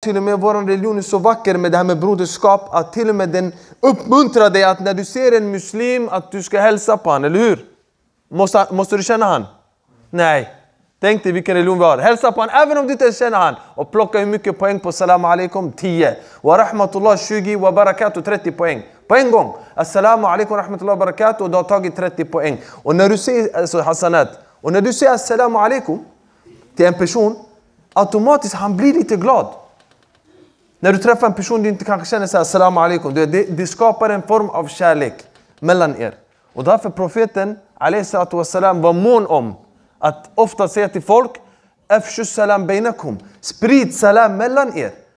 till och med vår religion är så vacker med det här med broderskap att till och med den uppmuntrar dig att när du ser en muslim att du ska hälsa på honom, eller hur? Måste, måste du känna han? Nej. Tänk dig vilken religion vi har. Hälsa på honom även om du inte känner han. Och plocka hur mycket poäng på salam alaikum? 10. Wa rahmatullah 20. Wa barakatuh 30 poäng. På en gång. Assalamu alaikum rahmatullah wa barakatuh. Och du har tagit 30 poäng. Och när du säger, alltså hasanat. Och när du säger assalamu alaikum till en person. Automatiskt han blir lite glad. När du träffar en person du inte kanske känner såhär salam alaikum. Det, det skapar en form av kärlek mellan er. Och därför profeten والسلام, var mån om att ofta säga till folk salam bainakum. Sprid salam mellan er.